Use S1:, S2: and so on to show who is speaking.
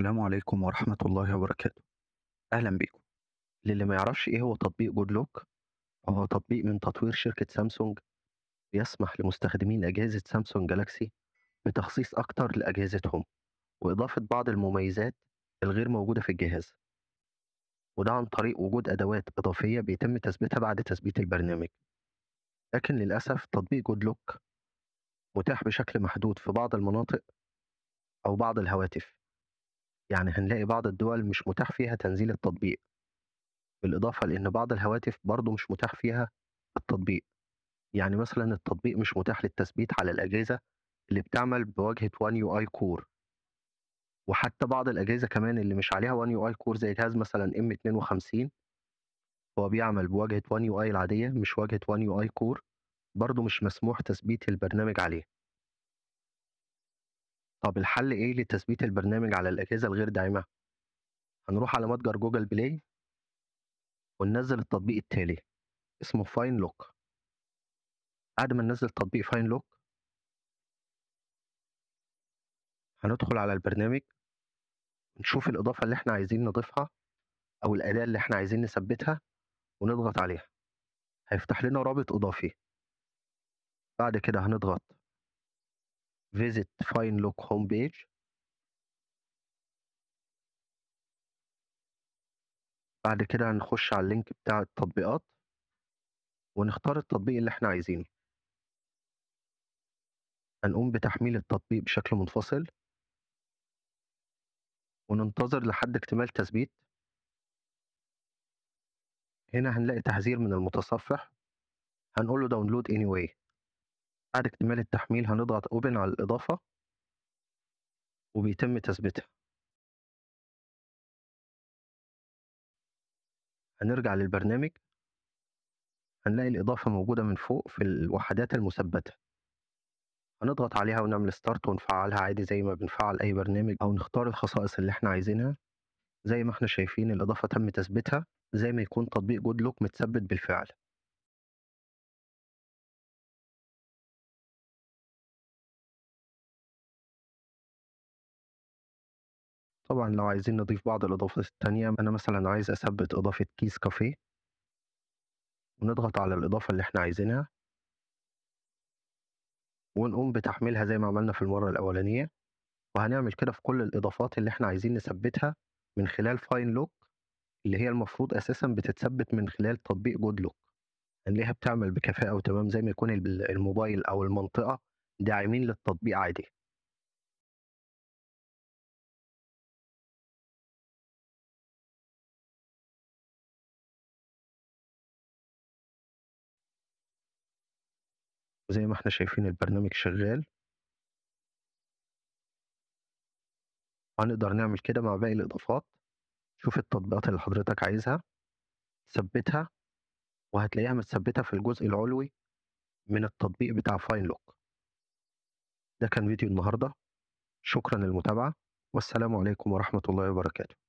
S1: السلام عليكم ورحمة الله وبركاته أهلا بكم للي ما يعرفش إيه هو تطبيق جود لوك هو تطبيق من تطوير شركة سامسونج بيسمح لمستخدمين أجهزة سامسونج جالاكسي بتخصيص أكتر لأجهزتهم وإضافة بعض المميزات الغير موجودة في الجهاز وده عن طريق وجود أدوات إضافية بيتم تثبيتها بعد تثبيت البرنامج لكن للأسف تطبيق جود لوك متاح بشكل محدود في بعض المناطق أو بعض الهواتف يعني هنلاقي بعض الدول مش متاح فيها تنزيل التطبيق بالإضافة لأن بعض الهواتف برضه مش متاح فيها التطبيق يعني مثلا التطبيق مش متاح للتثبيت على الأجهزة اللي بتعمل بواجهة وان يو اي كور وحتى بعض الأجهزة كمان اللي مش عليها وان يو اي كور زي جهاز مثلا ام 52 هو بيعمل بواجهة وان يو اي العادية مش واجهة وان يو اي كور برضه مش مسموح تثبيت البرنامج عليه طب الحل إيه لتثبيت البرنامج على الأجهزة الغير داعمة؟ هنروح على متجر جوجل بلاي وننزل التطبيق التالي اسمه فاين لوك بعد ما ننزل تطبيق فاين لوك هندخل على البرنامج نشوف الإضافة اللي احنا عايزين نضيفها أو الأداة اللي احنا عايزين نثبتها ونضغط عليها هيفتح لنا رابط إضافي بعد كده هنضغط visit look home page بعد كده هنخش على اللينك بتاع التطبيقات ونختار التطبيق اللي احنا عايزينه هنقوم بتحميل التطبيق بشكل منفصل وننتظر لحد اكتمال تثبيت هنا هنلاقي تحذير من المتصفح هنقول له داونلود anyway بعد اكتمال التحميل هنضغط اوبن على الإضافة وبيتم تثبيتها هنرجع للبرنامج هنلاقي الإضافة موجودة من فوق في الوحدات المثبتة هنضغط عليها ونعمل ستارت ونفعلها عادي زي ما بنفعل أي برنامج أو نختار الخصائص اللي احنا عايزينها زي ما احنا شايفين الإضافة تم تثبيتها زي ما يكون تطبيق جودلوك
S2: متثبت بالفعل طبعا لو عايزين نضيف بعض الإضافات التانية أنا مثلا عايز أثبت إضافة كيس كافيه
S1: ونضغط على الإضافة اللي احنا عايزينها ونقوم بتحميلها زي ما عملنا في المرة الأولانية وهنعمل كده في كل الإضافات اللي احنا عايزين نثبتها من خلال فاين لوك اللي هي المفروض أساسا بتتثبت من خلال تطبيق جود لوك هنلاقيها بتعمل بكفاءة وتمام زي ما يكون الموبايل أو المنطقة
S2: داعمين للتطبيق عادي وزي ما إحنا شايفين البرنامج
S1: شغال. هنقدر نعمل كده مع باقي الإضافات، شوف التطبيقات اللي حضرتك عايزها، ثبّتها، وهتلاقيها متثبّتة في الجزء العُلوي من التطبيق بتاع فاين لوك ده كان فيديو النهارده، شكرًا للمتابعة، والسلام عليكم ورحمة
S2: الله وبركاته.